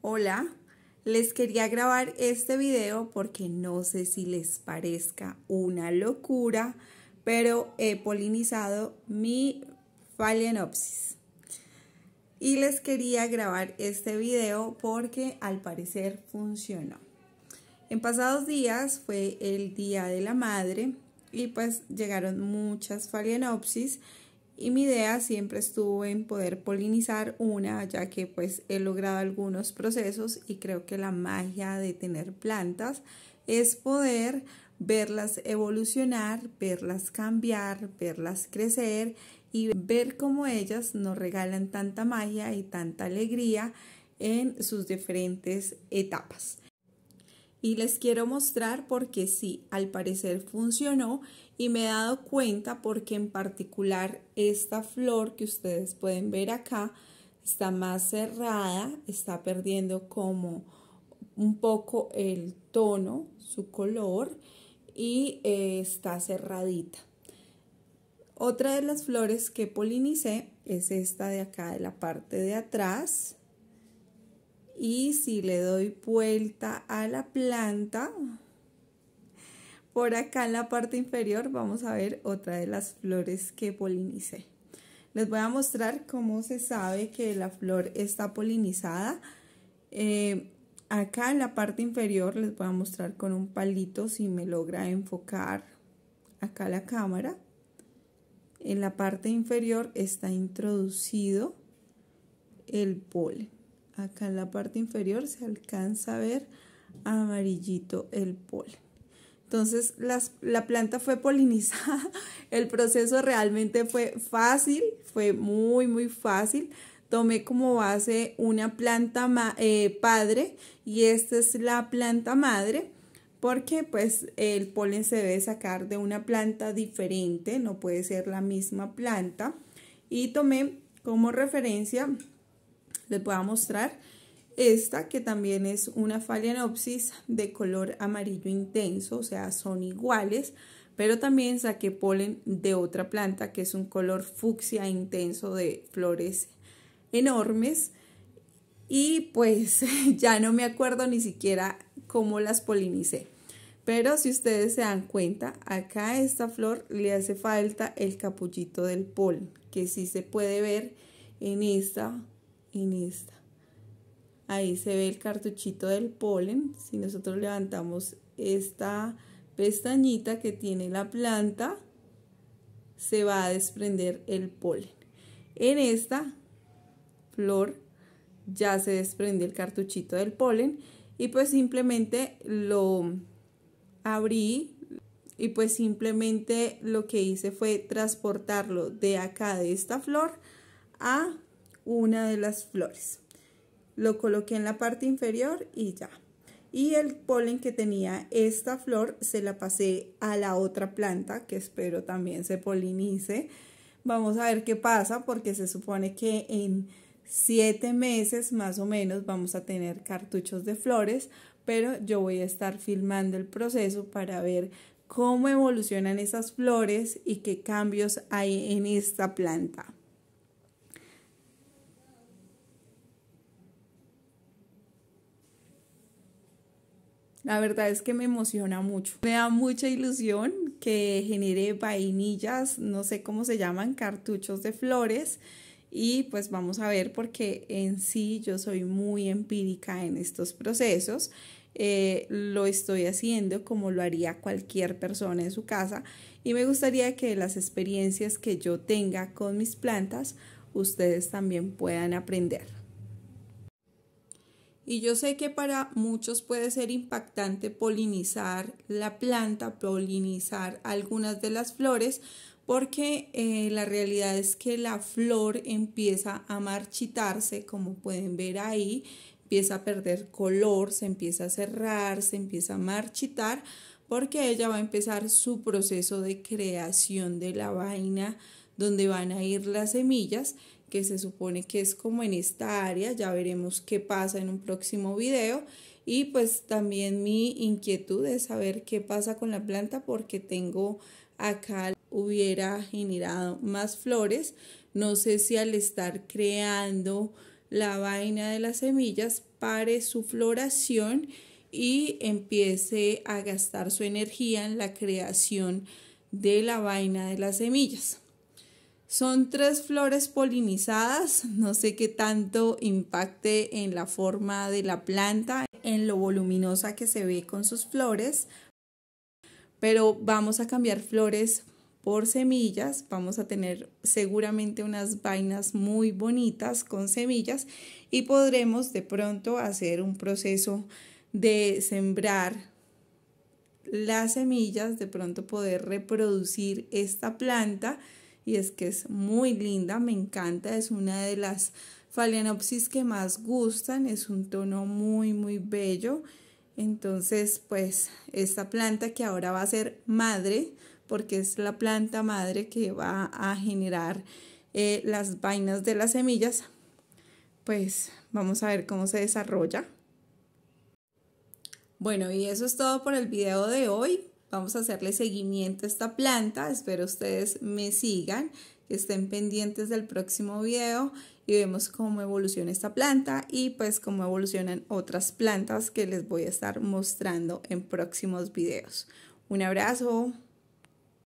Hola, les quería grabar este video porque no sé si les parezca una locura, pero he polinizado mi Phalaenopsis. Y les quería grabar este video porque al parecer funcionó. En pasados días fue el Día de la Madre y pues llegaron muchas Phalaenopsis y mi idea siempre estuvo en poder polinizar una, ya que pues he logrado algunos procesos y creo que la magia de tener plantas es poder verlas evolucionar, verlas cambiar, verlas crecer y ver cómo ellas nos regalan tanta magia y tanta alegría en sus diferentes etapas y les quiero mostrar porque sí, al parecer funcionó y me he dado cuenta porque en particular esta flor que ustedes pueden ver acá está más cerrada, está perdiendo como un poco el tono, su color y eh, está cerradita. Otra de las flores que polinicé es esta de acá de la parte de atrás y si le doy vuelta a la planta, por acá en la parte inferior vamos a ver otra de las flores que polinicé. Les voy a mostrar cómo se sabe que la flor está polinizada. Eh, acá en la parte inferior les voy a mostrar con un palito si me logra enfocar acá la cámara. En la parte inferior está introducido el polen acá en la parte inferior se alcanza a ver amarillito el polen. Entonces la planta fue polinizada, el proceso realmente fue fácil, fue muy muy fácil. Tomé como base una planta eh, padre y esta es la planta madre porque pues el polen se debe sacar de una planta diferente, no puede ser la misma planta. Y tomé como referencia les voy a mostrar esta que también es una phalaenopsis de color amarillo intenso, o sea, son iguales, pero también saqué polen de otra planta que es un color fucsia intenso de flores enormes y pues ya no me acuerdo ni siquiera cómo las polinicé. Pero si ustedes se dan cuenta, acá a esta flor le hace falta el capullito del polen, que sí se puede ver en esta en esta. Ahí se ve el cartuchito del polen. Si nosotros levantamos esta pestañita que tiene la planta, se va a desprender el polen. En esta flor ya se desprende el cartuchito del polen y pues simplemente lo abrí y pues simplemente lo que hice fue transportarlo de acá de esta flor a una de las flores. Lo coloqué en la parte inferior y ya. Y el polen que tenía esta flor se la pasé a la otra planta que espero también se polinice. Vamos a ver qué pasa porque se supone que en siete meses más o menos vamos a tener cartuchos de flores, pero yo voy a estar filmando el proceso para ver cómo evolucionan esas flores y qué cambios hay en esta planta. La verdad es que me emociona mucho. Me da mucha ilusión que genere vainillas, no sé cómo se llaman, cartuchos de flores. Y pues vamos a ver porque en sí yo soy muy empírica en estos procesos. Eh, lo estoy haciendo como lo haría cualquier persona en su casa y me gustaría que las experiencias que yo tenga con mis plantas ustedes también puedan aprender. Y yo sé que para muchos puede ser impactante polinizar la planta, polinizar algunas de las flores, porque eh, la realidad es que la flor empieza a marchitarse, como pueden ver ahí, empieza a perder color, se empieza a cerrar, se empieza a marchitar, porque ella va a empezar su proceso de creación de la vaina donde van a ir las semillas que se supone que es como en esta área, ya veremos qué pasa en un próximo video. Y pues también mi inquietud es saber qué pasa con la planta porque tengo acá hubiera generado más flores. No sé si al estar creando la vaina de las semillas pare su floración y empiece a gastar su energía en la creación de la vaina de las semillas. Son tres flores polinizadas, no sé qué tanto impacte en la forma de la planta, en lo voluminosa que se ve con sus flores, pero vamos a cambiar flores por semillas, vamos a tener seguramente unas vainas muy bonitas con semillas y podremos de pronto hacer un proceso de sembrar las semillas, de pronto poder reproducir esta planta y es que es muy linda, me encanta, es una de las phalaenopsis que más gustan, es un tono muy muy bello. Entonces, pues esta planta que ahora va a ser madre, porque es la planta madre que va a generar eh, las vainas de las semillas, pues vamos a ver cómo se desarrolla. Bueno, y eso es todo por el video de hoy. Vamos a hacerle seguimiento a esta planta. Espero ustedes me sigan, que estén pendientes del próximo video y vemos cómo evoluciona esta planta y pues cómo evolucionan otras plantas que les voy a estar mostrando en próximos videos. Un abrazo.